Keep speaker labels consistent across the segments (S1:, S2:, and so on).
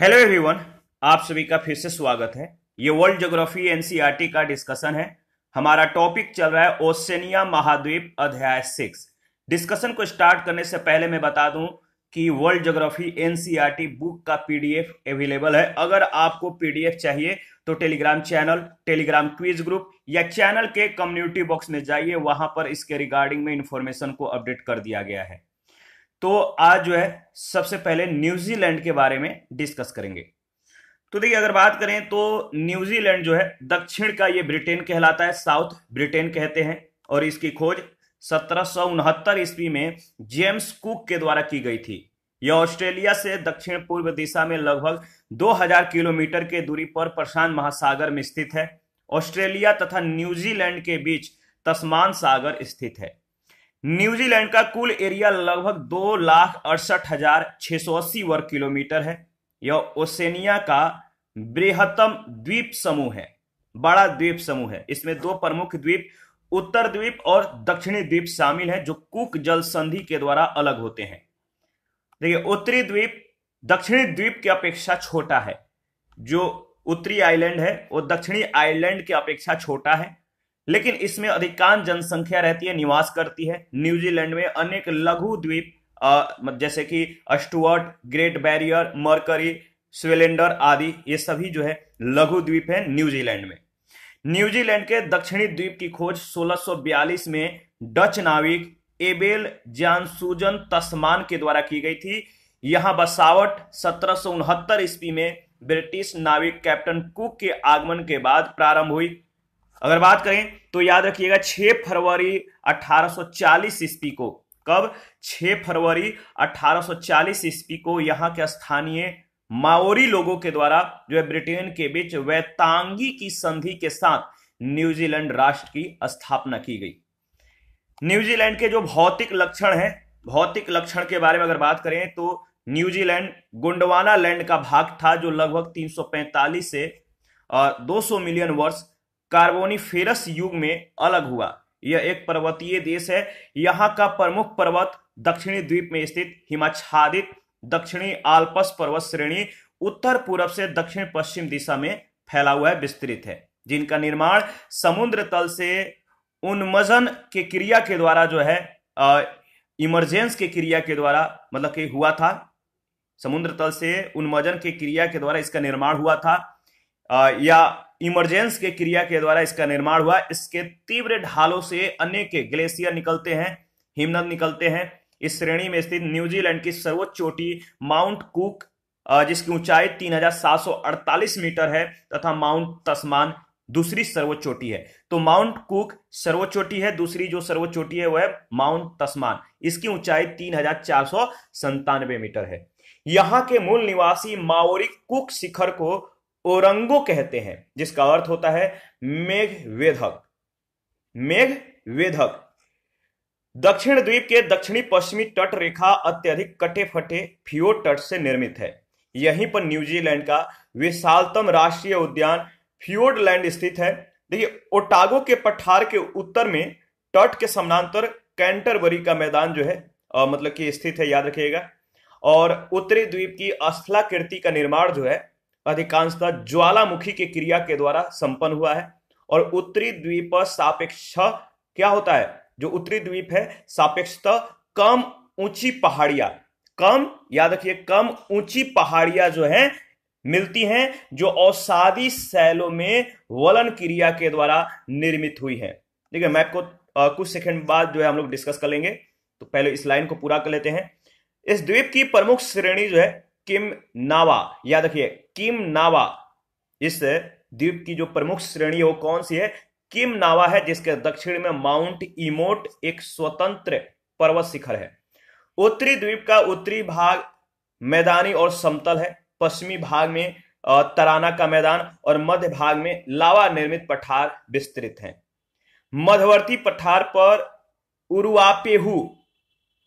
S1: hello everyone आप सभी का फिर से स्वागत है ये वर्ल्ड ज्योग्राफी एनसीईआरटी का डिस्कशन है हमारा टॉपिक चल रहा है ओसेनिया महाद्वीप अध्याय सिक्स डिस्कशन को स्टार्ट करने से पहले मैं बता दूं कि वर्ल्ड ज्योग्राफी एनसीईआरटी बुक का पीडीएफ अवेलेबल है अगर आपको पीडीएफ चाहिए तो Telegram channel Telegram quiz group या चैनल के कम्युनिटी बॉक्स में जाइए वहां पर इसके रिगार्डिंग में इंफॉर्मेशन को अपडेट कर दिया गया है तो आज जो है सबसे पहले न्यूजीलैंड के बारे में डिस्कस करेंगे तो देखिए अगर बात करें तो न्यूजीलैंड जो है दक्षिण का ये ब्रिटेन कहलाता है साउथ ब्रिटेन कहते हैं और इसकी खोज सत्रह ईस्वी में जेम्स कुक के द्वारा की गई थी यह ऑस्ट्रेलिया से दक्षिण पूर्व दिशा में लगभग 2000 किलोमीटर के दूरी पर प्रशांत महासागर में स्थित है ऑस्ट्रेलिया तथा न्यूजीलैंड के बीच तस्मान सागर स्थित है न्यूजीलैंड का कुल एरिया लगभग दो लाख अड़सठ हजार छह सौ अस्सी वर्ग किलोमीटर है यह ओसेनिया का बृहत्तम द्वीप समूह है बड़ा द्वीप समूह है इसमें दो प्रमुख द्वीप उत्तर द्वीप और दक्षिणी द्वीप शामिल हैं जो कुक जल संधि के द्वारा अलग होते हैं देखिए उत्तरी द्वीप दक्षिणी द्वीप की अपेक्षा छोटा है जो उत्तरी आइलैंड है वो दक्षिणी आइलैंड की अपेक्षा छोटा है लेकिन इसमें अधिकांश जनसंख्या रहती है निवास करती है न्यूजीलैंड में अनेक लघु द्वीप जैसे कि अस्टुअर्ट ग्रेट बैरियर मर्करी स्वेलेंडर आदि ये सभी जो है लघु द्वीप है न्यूजीलैंड में न्यूजीलैंड के दक्षिणी द्वीप की खोज 1642 में डच नाविक एबेल जानसूजन तस्मान के द्वारा की गई थी यहां बसावट सत्रह ईस्वी में ब्रिटिश नाविक कैप्टन कुक के आगमन के बाद प्रारंभ हुई अगर बात करें तो याद रखिएगा 6 फरवरी 1840 ईस्वी को कब 6 फरवरी 1840 ईस्वी को यहाँ के स्थानीय माओरी लोगों के द्वारा जो है ब्रिटेन के बीच वैतांगी की संधि के साथ न्यूजीलैंड राष्ट्र की स्थापना की गई न्यूजीलैंड के जो भौतिक लक्षण हैं भौतिक लक्षण के बारे में अगर बात करें तो न्यूजीलैंड गुंडवाना लैंड का भाग था जो लगभग 345 से 200 मिलियन वर्ष कार्बोनिफेरस युग में अलग हुआ यह एक पर्वतीय देश है यहाँ का प्रमुख पर्वत दक्षिणी द्वीप में स्थित हिमाच्छादित दक्षिणी आल्पस पर्वत श्रेणी उत्तर पूर्व से दक्षिण पश्चिम दिशा में फैला हुआ है विस्तृत है जिनका निर्माण समुद्र तल से उन्मजन के क्रिया के द्वारा जो है इमरजेंस के क्रिया के द्वारा मतलब कि हुआ था समुद्र तल से उन्मजन के क्रिया के द्वारा इसका निर्माण हुआ था आ, या इमरजेंस के क्रिया के द्वारा इसका निर्माण हुआ इसके तीव्र ढालों से अनेक ग्लेशियर निकलते हैं हिमनद निकलते हैं इस श्रेणी में स्थित न्यूजीलैंड की सर्वोच्च चोटी माउंट कुक जिसकी ऊंचाई 3748 मीटर है तथा माउंट तस्मान दूसरी सर्वोच्च चोटी है तो माउंट कुक सर्वोच्च चोटी है दूसरी जो सर्वोच्च चोटी है वह माउंट तस्मान इसकी ऊंचाई तीन मीटर है यहाँ के मूल निवासी माओरी कुक शिखर को ओरंगो कहते हैं जिसका अर्थ होता है मेघ वेधक मेघ वेधक दक्षिण द्वीप के दक्षिणी पश्चिमी तट रेखा अत्यधिक कटे फटे फियो तट से निर्मित है यहीं पर न्यूजीलैंड का विशालतम राष्ट्रीय उद्यान फ्योडलैंड स्थित है देखिए ओटागो के पठार के उत्तर में तट के समानांतर कैंटरबरी का मैदान जो है आ, मतलब कि स्थित है याद रखिएगा और उत्तरी द्वीप की अस्थलाकृति का निर्माण जो है अधिकांशतः ज्वालामुखी की क्रिया के द्वारा संपन्न हुआ है और उत्तरी द्वीप सापेक्ष क्या होता है जो उत्तरी द्वीप है सापेक्षतः कम ऊंची पहाड़ियां कम याद रखिए कम ऊंची पहाड़ियां जो है मिलती हैं जो औसादी शैलों में वलन क्रिया के द्वारा निर्मित हुई है ठीक है मैप को आ, कुछ सेकंड बाद जो है हम लोग डिस्कस कर लेंगे तो पहले इस लाइन को पूरा कर लेते हैं इस द्वीप की प्रमुख श्रेणी जो है किम नावा याद रखिए किम नावा इस द्वीप की जो प्रमुख श्रेणी वो कौन सी है किम नावा है जिसके दक्षिण में माउंट इमोट एक स्वतंत्र पर्वत शिखर है उत्तरी द्वीप का उत्तरी भाग मैदानी और समतल है पश्चिमी भाग में तराना का मैदान और मध्य भाग में लावा निर्मित पठार विस्तृत हैं मध्यवर्ती पठार पर उरुआपेहू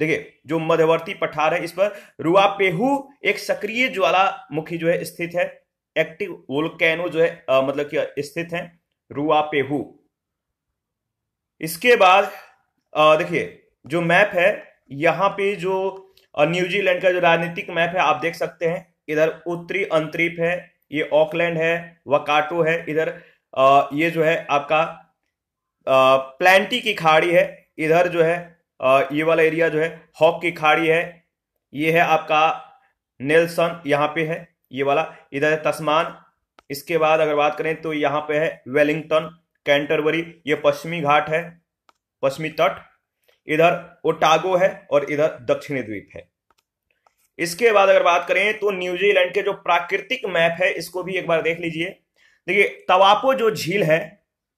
S1: देखिए जो मध्यवर्ती पठार है इस पर रुआपेहू एक सक्रिय ज्वालामुखी जो है स्थित है एक्टिव वोल्केनो जो है आ, मतलब कि स्थित है रुआपेहू इसके बाद देखिए जो मैप है यहां पे जो न्यूजीलैंड का जो राजनीतिक मैप है आप देख सकते हैं इधर उत्तरी अंतरीप है ये ऑकलैंड है वकाटो है इधर आ, ये जो है आपका प्लैंटी की खाड़ी है इधर जो है ये वाला एरिया जो है हॉक की खाड़ी है ये है आपका नेल्सन यहाँ पे है ये वाला इधर है तस्मान इसके बाद अगर बात करें तो यहाँ पे है वेलिंगटन कैंटरबरी ये पश्चिमी घाट है पश्चिमी तट इधर ओटागो है और इधर दक्षिणी द्वीप है इसके बाद अगर बात करें तो न्यूजीलैंड के जो प्राकृतिक मैप है इसको भी एक बार देख लीजिए देखिए तवापो जो झील है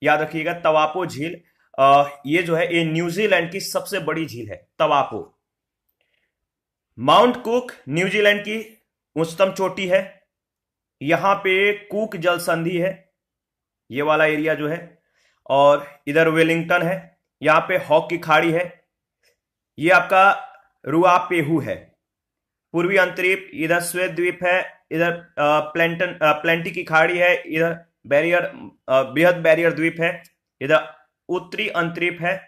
S1: याद रखिएगा तवापो झील ये जो है ये न्यूजीलैंड की सबसे बड़ी झील है तवापो माउंट कुक न्यूजीलैंड की उच्चतम चोटी है यहां पे कुक जल संधि है ये वाला एरिया जो है और इधर वेलिंगटन है यहाँ पे हॉक की खाड़ी है ये आपका रुआपेहू है पूर्वी अंतरीप इधर स्वेद द्वीप है इधर प्लेंटन प्लेंटी की खाड़ी है इधर बैरियर बृहद बैरियर द्वीप है इधर उत्तरी अंतरिप है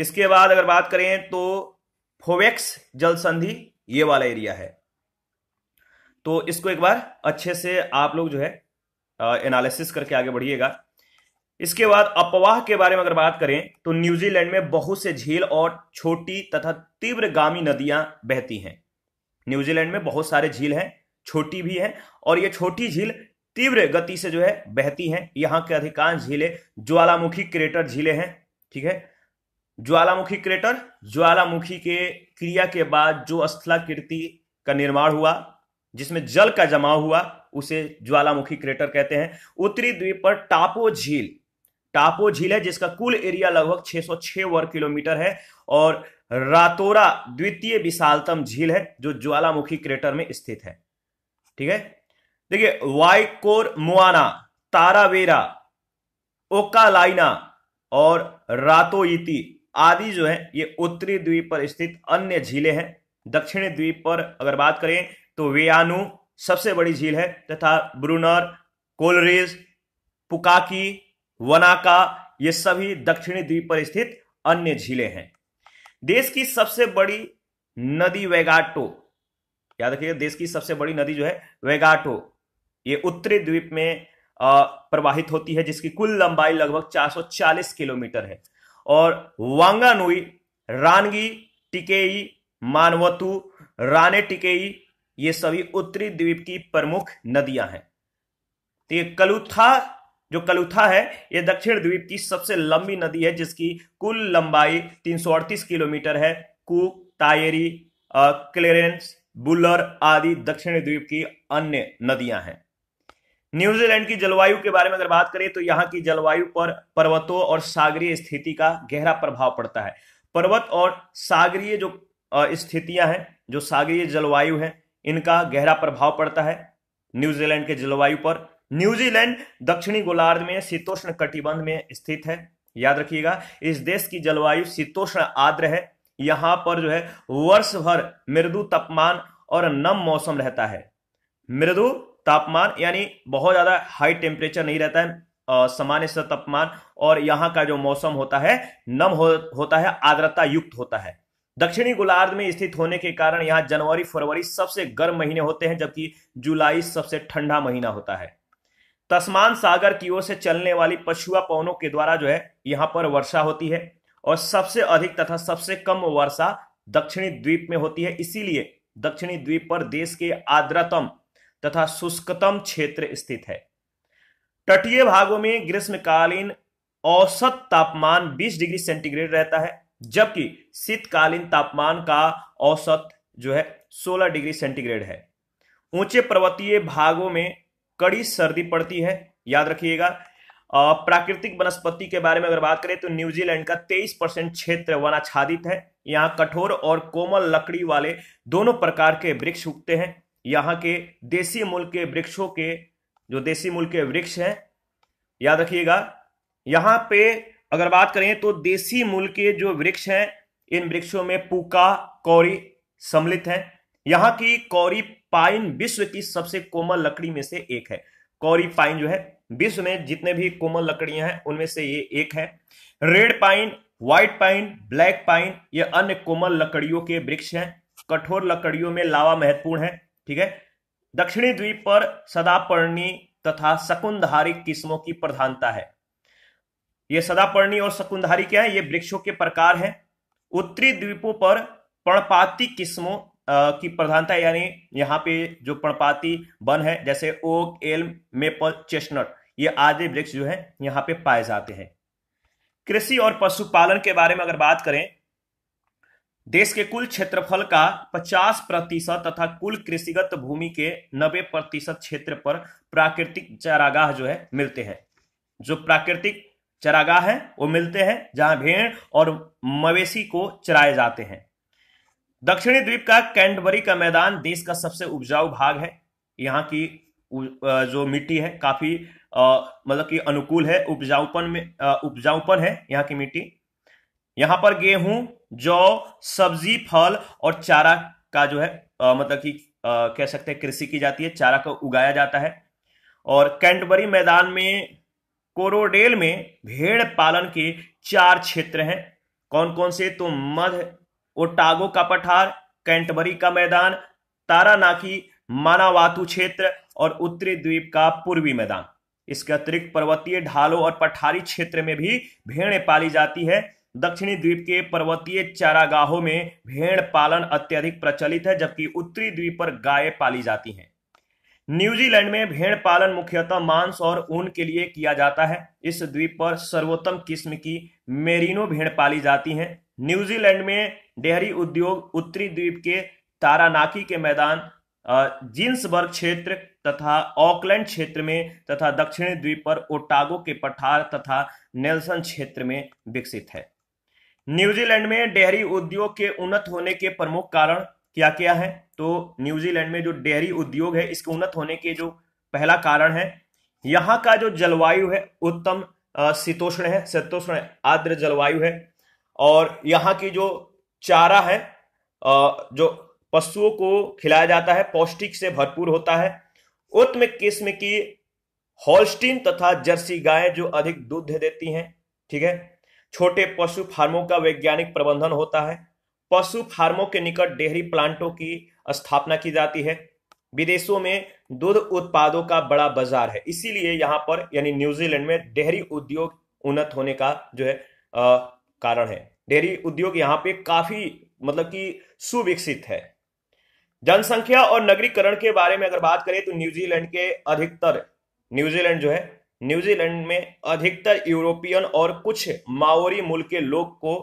S1: इसके बाद अगर बात करें तो फोवेक्स जल संधि ये वाला एरिया है तो इसको एक बार अच्छे से आप लोग जो है एनालिसिस करके आगे बढ़िएगा इसके बाद अपवाह के बारे में अगर बात करें तो न्यूजीलैंड में बहुत से झील और छोटी तथा तीव्र गामी नदियां बहती हैं न्यूजीलैंड में बहुत सारे झील हैं छोटी भी हैं और ये छोटी झील तीव्र गति से जो है बहती हैं यहां के अधिकांश झीलें ज्वालामुखी क्रेटर झीलें हैं ठीक है ज्वालामुखी क्रेटर ज्वालामुखी के क्रिया के बाद जो स्थलाकृति का निर्माण हुआ जिसमें जल का जमाव हुआ उसे ज्वालामुखी क्रेटर कहते हैं उत्तरी द्वीप पर टापो झील टापो झील है जिसका कुल एरिया लगभग 606 वर्ग किलोमीटर है और रातोरा द्वितीय विशालतम झील है जो ज्वालामुखी क्रेटर में स्थित है ठीक है देखिए वाइकोर मुआना तारावेरा ओकालाइना और रातोईती आदि जो है ये उत्तरी द्वीप पर स्थित अन्य झीलें हैं दक्षिणी द्वीप पर अगर बात करें तो वेयानु सबसे बड़ी झील है तथा ब्रूनर कोलरेज पुकाकी वनाका ये सभी दक्षिणी द्वीप पर स्थित अन्य झीलें हैं देश की सबसे बड़ी नदी वेगाटो याद रखिएगा देश की सबसे बड़ी नदी जो है वेगाटो ये उत्तरी द्वीप में प्रवाहित होती है जिसकी कुल लंबाई लगभग 440 किलोमीटर है और वांगानुई रानगी टिकेई मानवतु राने टिकेई ये सभी उत्तरी द्वीप की प्रमुख नदियां हैं तो ये कलुथा जो कलुथा है ये दक्षिण द्वीप की सबसे लंबी नदी है जिसकी कुल लंबाई 338 किलोमीटर है कुक तायेरी क्लेरेंस बुलर आदि दक्षिण द्वीप की अन्य नदियां हैं न्यूजीलैंड की जलवायु के बारे में अगर बात करें तो यहाँ की जलवायु पर पर्वतों और सागरीय स्थिति का गहरा प्रभाव पड़ता है पर्वत और सागरीय जो स्थितियां हैं जो सागरीय जलवायु है इनका गहरा प्रभाव पड़ता है न्यूजीलैंड के जलवायु पर न्यूजीलैंड दक्षिणी गोलार्ध में शीतोष्ण कटिबंध में स्थित है याद रखिएगा इस देश की जलवायु शीतोष्ण आद्र है यहां पर जो है वर्ष भर मृदु तापमान और नम मौसम रहता है मृदु तापमान यानी बहुत ज़्यादा हाई टेम्परेचर नहीं रहता है सामान्य सा तापमान और यहाँ का जो मौसम होता है नम हो, होता है आर्द्रता युक्त होता है दक्षिणी गोलार्ध में स्थित होने के कारण यहाँ जनवरी फरवरी सबसे गर्म महीने होते हैं जबकि जुलाई सबसे ठंडा महीना होता है तस्मान सागर की ओर से चलने वाली पछुआ पवनों के द्वारा जो है यहाँ पर वर्षा होती है और सबसे अधिक तथा सबसे कम वर्षा दक्षिणी द्वीप में होती है इसीलिए दक्षिणी द्वीप पर देश के आर्द्रतम तथा शुष्कतम क्षेत्र स्थित है तटीय भागों में ग्रीष्मकालीन औसत तापमान 20 डिग्री सेंटीग्रेड रहता है जबकि शीतकालीन तापमान का औसत जो है 16 डिग्री सेंटीग्रेड है ऊंचे पर्वतीय भागों में कड़ी सर्दी पड़ती है याद रखिएगा प्राकृतिक वनस्पति के बारे में अगर बात करें तो न्यूजीलैंड का 23 परसेंट क्षेत्र वनाच्छादित है यहाँ कठोर और कोमल लकड़ी वाले दोनों प्रकार के वृक्ष उगते हैं यहाँ के देसी मूल के वृक्षों के जो देसी मूल के वृक्ष हैं याद रखिएगा यहाँ पे अगर बात करें तो देसी मूल के जो वृक्ष हैं इन वृक्षों में पूका कौरी सम्मिलित हैं यहाँ की कौरी पाइन विश्व की सबसे कोमल लकड़ी में से एक है कौरी पाइन जो है विश्व में जितने भी कोमल लकड़ियां हैं उनमें से ये एक है red pine white pine black pine ये अन्य कोमल लकड़ियों के वृक्ष हैं कठोर लकड़ियों में लावा महत्वपूर्ण है ठीक है दक्षिणी द्वीप पर सदापर्णी तथा शकुंधारी किस्मों की प्रधानता है ये सदापर्णी और शकुंधारी क्या है ये वृक्षों के प्रकार है उत्तरी द्वीपों पर पर्णपाती किस्मों की प्रधानता यानी यहाँ पे जो पर्णपाती वन है जैसे ओक एल्म मेपल चेस्टनट ये आदि वृक्ष जो है यहाँ पे पाए जाते हैं कृषि और पशुपालन के बारे में अगर बात करें देश के कुल क्षेत्रफल का 50 प्रतिशत तथा कुल कृषिगत भूमि के 90 प्रतिशत क्षेत्र पर प्राकृतिक चरागाह जो है मिलते हैं जो प्राकृतिक चरागाह है वो मिलते हैं जहां भेड़ और मवेशी को चराए जाते हैं दक्षिणी द्वीप का कैंडबरी का मैदान देश का सबसे उपजाऊ भाग है यहाँ की जो मिट्टी है काफी मतलब कि अनुकूल है उपजाऊपन में उपजाऊपन है यहाँ की मिट्टी यहां पर गेहूं जौ सब्जी फल और चारा का जो है आ, मतलब कि कह सकते हैं कृषि की जाती है चारा को उगाया जाता है और कैंटबरी मैदान में कोरोडेल में भेड़ पालन के चार क्षेत्र हैं कौन कौन से तो मध ओटागो का पठार कैंटबरी का मैदान तारानाकी मानावातु क्षेत्र और उत्तरी द्वीप का पूर्वी मैदान इसके अतिरिक्त पर्वतीय ढालों और पठारी क्षेत्र में भी भेड़ें पाली जाती है दक्षिणी द्वीप के पर्वतीय चारागाहों में भेड़ पालन अत्यधिक प्रचलित है जबकि उत्तरी द्वीप पर गायें पाली जाती हैं न्यूजीलैंड में भेड़ पालन मुख्यतः मांस और ऊन के लिए किया जाता है इस द्वीप पर सर्वोत्तम किस्म की मेरिनो भेड़ पाली जाती हैं न्यूजीलैंड में डेहरी उद्योग उत्तरी द्वीप के तारानाकी के मैदान जिन्सबर्ग क्षेत्र तथा ऑकलैंड क्षेत्र में तथा दक्षिणी द्वीप पर ओटागो के पठार तथा नेल्सन क्षेत्र में विकसित है न्यूजीलैंड में डेयरी उद्योग के उन्नत होने के प्रमुख कारण क्या क्या है तो न्यूजीलैंड में जो डेयरी उद्योग है इसके उन्नत होने के जो पहला कारण है यहाँ का जो जलवायु है उत्तम शीतोष्ण है शीतोष्ण आर्द्र जलवायु है और यहाँ की जो चारा है जो पशुओं को खिलाया जाता है पौष्टिक से भरपूर होता है उत्तम किस्म की हॉलस्टीन तथा जर्सी गाय जो अधिक दूध देती हैं ठीक है छोटे पशु फार्मों का वैज्ञानिक प्रबंधन होता है पशु फार्मों के निकट डेयरी प्लांटों की स्थापना की जाती है विदेशों में दूध उत्पादों का बड़ा बाजार है इसीलिए यहाँ पर यानी न्यूजीलैंड में डेयरी उद्योग उन्नत होने का जो है आ, कारण है डेयरी उद्योग यहाँ पे काफी मतलब कि सुविकसित है जनसंख्या और नगरीकरण के बारे में अगर बात करें तो न्यूजीलैंड के अधिकतर न्यूजीलैंड जो है न्यूजीलैंड में अधिकतर यूरोपियन और कुछ माओरी मूल के लोग को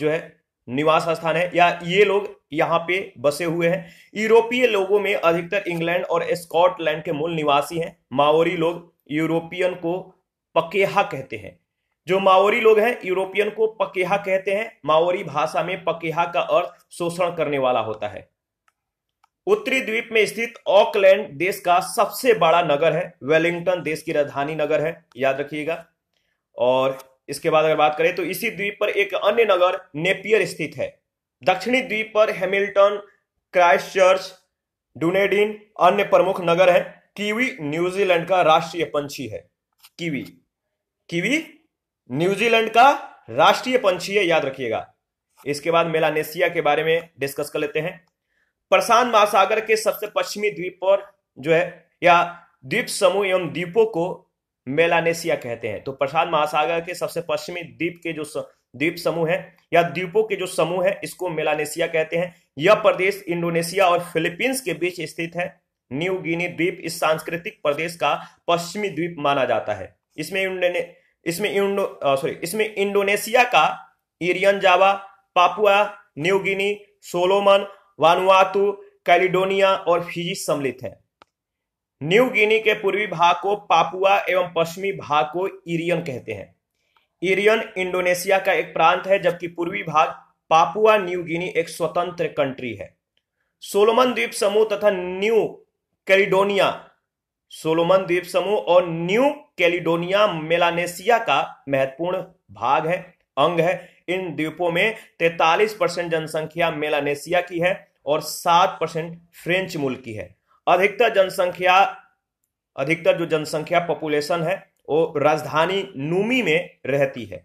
S1: जो है निवास स्थान है या ये लोग यहाँ पे बसे हुए हैं यूरोपीय लोगों में अधिकतर इंग्लैंड और स्कॉटलैंड के मूल निवासी हैं माओरी लोग यूरोपियन को पकेहा कहते हैं जो माओरी लोग हैं यूरोपियन को पकेहा कहते हैं माओरी भाषा में पकेहा का अर्थ शोषण करने वाला होता है उत्तरी द्वीप में स्थित ऑकलैंड देश का सबसे बड़ा नगर है वेलिंगटन देश की राजधानी नगर है याद रखिएगा और इसके बाद अगर बात करें तो इसी द्वीप पर एक अन्य नगर नेपियर स्थित है दक्षिणी द्वीप पर हैमिल्टन क्राइस्ट चर्च डुनेडिन अन्य प्रमुख नगर है कीवी न्यूजीलैंड का राष्ट्रीय पंछी है कीवी कीवी न्यूजीलैंड का राष्ट्रीय पंछी है याद रखिएगा इसके बाद मेलानेशिया के बारे में डिस्कस कर लेते हैं प्रशांत महासागर के सबसे पश्चिमी द्वीप पर जो है या द्वीप समूह एवं द्वीपों को मेलानेशिया कहते हैं तो प्रशांत महासागर के सबसे पश्चिमी द्वीप के जो द्वीप समूह है या द्वीपों के जो समूह है इसको मेलानेशिया कहते हैं यह प्रदेश इंडोनेशिया और फिलीपींस के बीच स्थित है न्यू गिनी द्वीप इस सांस्कृतिक प्रदेश का पश्चिमी द्वीप माना जाता है इसमें इसमें इंडो सॉरी इसमें इंडोनेशिया का Irian Java Papua New Guinea Solomon Vanuatu Caledonia और फिजी सम्मिलित है न्यू गिनी के पूर्वी भाग को पापुआ एवं पश्चिमी भाग को इरियन कहते हैं इरियन इंडोनेशिया का एक प्रांत है जबकि पूर्वी भाग पापुआ न्यू गिनी एक स्वतंत्र कंट्री है सोलोमन द्वीप समूह तथा न्यू कैलिडोनिया सोलोमन द्वीप समूह और न्यू कैलिडोनिया मेलानेशिया का महत्वपूर्ण भाग है अंग है इन द्वीपों में 43 परसेंट जनसंख्या मेलानेशिया की है और 7 परसेंट फ्रेंच मूल की है अधिकतर जनसंख्या अधिकतर जो जनसंख्या पॉपुलेशन है वो राजधानी नूमी में रहती है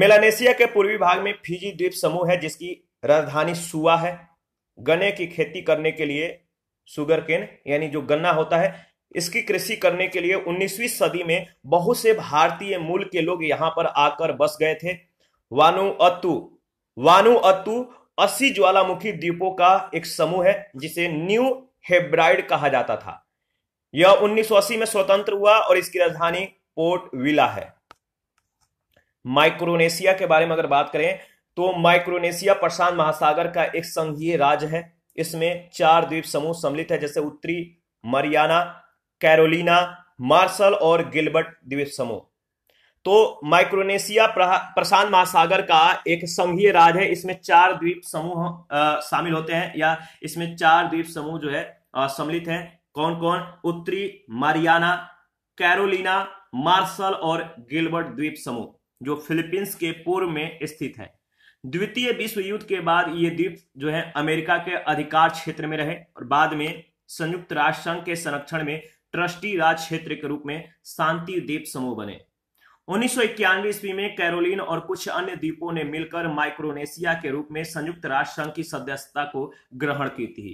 S1: मेलानेशिया के पूर्वी भाग में फिजी द्वीप समूह है जिसकी राजधानी सुआ है गन्ने की खेती करने के लिए सुगर केन यानी जो गन्ना होता है इसकी कृषि करने के लिए 19वीं सदी में बहुत से भारतीय मूल के लोग यहाँ पर आकर बस गए थे वानु अतु अस्सी ज्वालामुखी द्वीपों का एक समूह है जिसे न्यू हेब्राइड कहा जाता था यह 1980 में स्वतंत्र हुआ और इसकी राजधानी पोर्ट विला है माइक्रोनेशिया के बारे में अगर बात करें तो माइक्रोनेशिया प्रशांत महासागर का एक संघीय राज्य है इसमें चार द्वीप समूह सम्मिलित है जैसे उत्तरी मरियाना कैरोलिना मार्शल और गिलबर्ट द्वीप समूह तो माइक्रोनेशिया प्रशांत महासागर का एक संघीय राज्य है इसमें चार द्वीप समूह शामिल होते हैं या इसमें चार द्वीप समूह जो है सम्मिलित है कौन कौन उत्तरी मारियाना कैरोलिना मार्शल और गिलबर्ट द्वीप समूह जो फिलीपींस के पूर्व में स्थित है द्वितीय विश्व युद्ध के बाद ये द्वीप जो है अमेरिका के अधिकार क्षेत्र में रहे और बाद में संयुक्त राष्ट्र संघ के संरक्षण में ट्रस्टी राज क्षेत्र के रूप में शांति द्वीप समूह बने उन्नीस ईस्वी में कैरोलिन और कुछ अन्य द्वीपों ने मिलकर माइक्रोनेशिया के रूप में संयुक्त राष्ट्र संघ की सदस्यता को ग्रहण की थी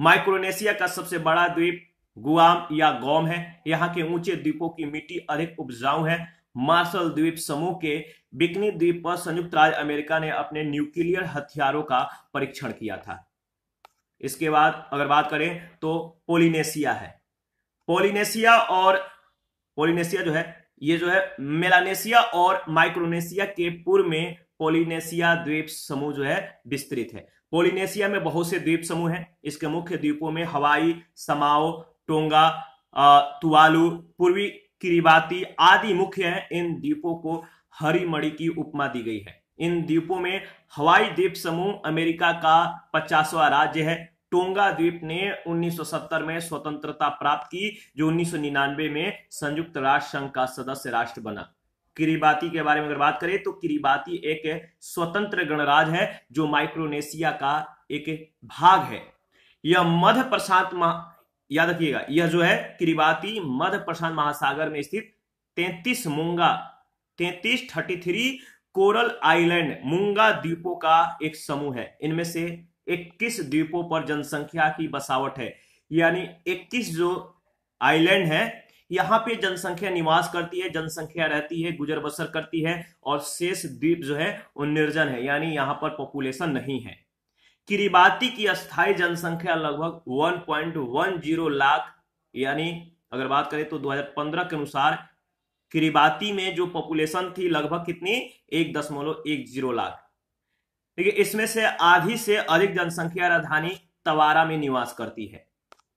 S1: माइक्रोनेशिया का सबसे बड़ा द्वीप गुआम या गौम है यहाँ के ऊंचे द्वीपों की मिट्टी अधिक उपजाऊ है मार्शल द्वीप समूह के बिकनी द्वीप पर संयुक्त राज्य अमेरिका ने अपने न्यूक्लियर हथियारों का परीक्षण किया था इसके बाद अगर बात करें तो पोलिनेशिया है पोलिनेशिया और पोलिनेशिया जो है ये जो है मेलानेशिया और माइक्रोनेशिया के पूर्व में पोलिनेशिया द्वीप समूह जो है विस्तृत है पोलिनेशिया में बहुत से द्वीप समूह हैं इसके मुख्य द्वीपों में हवाई समाओ टोंगा तुवालू पूर्वी किरीबाती आदि मुख्य हैं इन द्वीपों को हरी मणि की उपमा दी गई है इन द्वीपों में हवाई द्वीप समूह अमेरिका का पचासवा राज्य है टोंगा द्वीप ने 1970 में स्वतंत्रता प्राप्त की जो 1999 में संयुक्त राष्ट्र संघ का सदस्य राष्ट्र बना किरीबाती के बारे में अगर बात करें तो किरीबाती एक स्वतंत्र गणराज है जो माइक्रोनेशिया का एक भाग है यह मध्य प्रशांत महा याद रखिएगा यह जो है किरीबाती मध्य प्रशांत महासागर में स्थित तैतीस मुंगा तैतीस थर्टी थ्री कोरल आइलैंड मुंगा द्वीपों का एक समूह है इनमें से 21 द्वीपों पर जनसंख्या की बसावट है यानी 21 जो आइलैंड है यहाँ पे जनसंख्या निवास करती है जनसंख्या रहती है गुजर बसर करती है और शेष द्वीप जो है वो निर्जन है यानी यहाँ पर पॉपुलेशन नहीं है किरीबाती की अस्थायी जनसंख्या लगभग 1.10 लाख यानी अगर बात करें तो 2015 के अनुसार किरिबाती में जो पॉपुलेशन थी लगभग कितनी एक दशमलव एक जीरो लाख ठीक है इसमें से आधी से अधिक जनसंख्या राजधानी तवारा में निवास करती है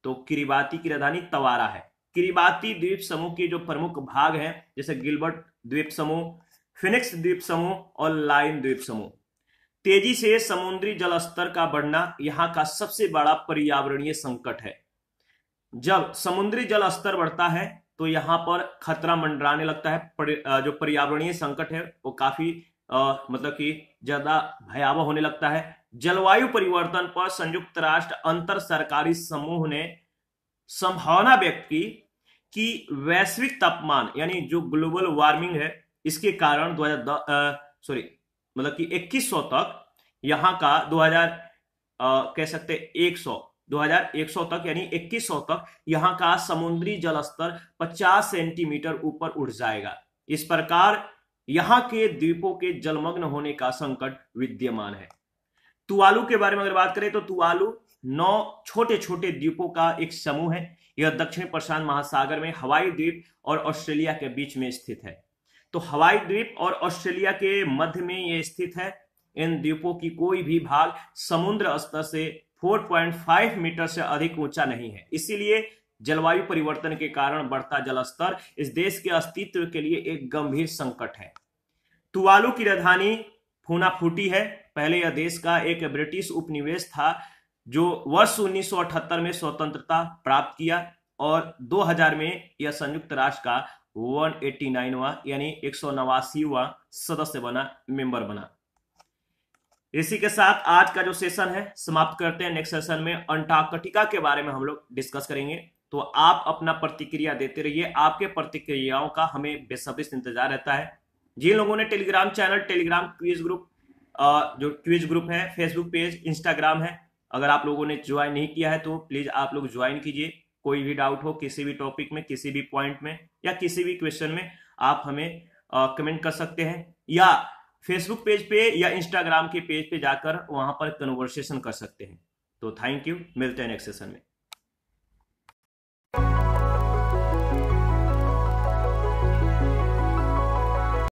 S1: तो किरीबाती की राजधानी तवारा है किरीबाती द्वीप समूह के जो प्रमुख भाग हैं जैसे गिलबर्ट द्वीप समूह फिनिक्स द्वीप समूह और लाइन द्वीप समूह तेजी से समुद्री जल स्तर का बढ़ना यहाँ का सबसे बड़ा पर्यावरणीय संकट है जब समुद्री जल स्तर बढ़ता है तो यहाँ पर खतरा मंडराने लगता है जो पर्यावरणीय संकट है वो काफी आ, मतलब कि ज्यादा भयावह होने लगता है जलवायु परिवर्तन पर संयुक्त राष्ट्र अंतर सरकारी समूह ने संभावना व्यक्त की कि वैश्विक तापमान यानी जो ग्लोबल वार्मिंग है इसके कारण दो सॉरी मतलब कि 2100 तक यहां का 2000 आ, कह सकते 100 2100 तक यानी 2100 तक यहां का समुद्री जलस्तर 50 सेंटीमीटर ऊपर उठ जाएगा इस प्रकार यहां के द्वीपों के जलमग्न होने का संकट विद्यमान है तुआलू के बारे में अगर बात करें तो तुआलू नौ छोटे छोटे द्वीपों का एक समूह है यह दक्षिण प्रशांत महासागर में हवाई द्वीप और ऑस्ट्रेलिया के बीच में स्थित है तो हवाई द्वीप और ऑस्ट्रेलिया के मध्य में यह स्थित है इन द्वीपों की कोई भी भाग समुद्र स्तर से 4.5 मीटर से अधिक ऊंचा नहीं है इसीलिए जलवायु परिवर्तन के कारण बढ़ता जलस्तर इस देश के अस्तित्व के लिए एक गंभीर संकट है तुवालू की राजधानी फूनाफूटी है पहले यह देश का एक ब्रिटिश उपनिवेश था जो वर्ष 1978 में स्वतंत्रता प्राप्त किया और 2000 में यह संयुक्त राष्ट्र का 189वां यानी एक सौ सदस्य बना मेंबर बना इसी के साथ आज का जो सेशन है समाप्त करते हैं नेक्स्ट सेशन में अंटार्कटिका के बारे में हम लोग डिस्कस करेंगे तो आप अपना प्रतिक्रिया देते रहिए आपके प्रतिक्रियाओं का हमें बेसब्री इंतजार रहता है जिन लोगों ने Telegram channel Telegram quiz group जो क्विज ग्रुप है फेसबुक पेज इंस्टाग्राम है अगर आप लोगों ने ज्वाइन नहीं किया है तो प्लीज़ आप लोग ज्वाइन कीजिए कोई भी डाउट हो किसी भी टॉपिक में किसी भी पॉइंट में या किसी भी क्वेश्चन में आप हमें कमेंट कर सकते हैं या फेसबुक पेज पे या इंस्टाग्राम के पेज पे जाकर वहां पर कन्वर्सेशन कर सकते हैं तो थैंक यू मिलते हैं नेक्स्ट सेशन में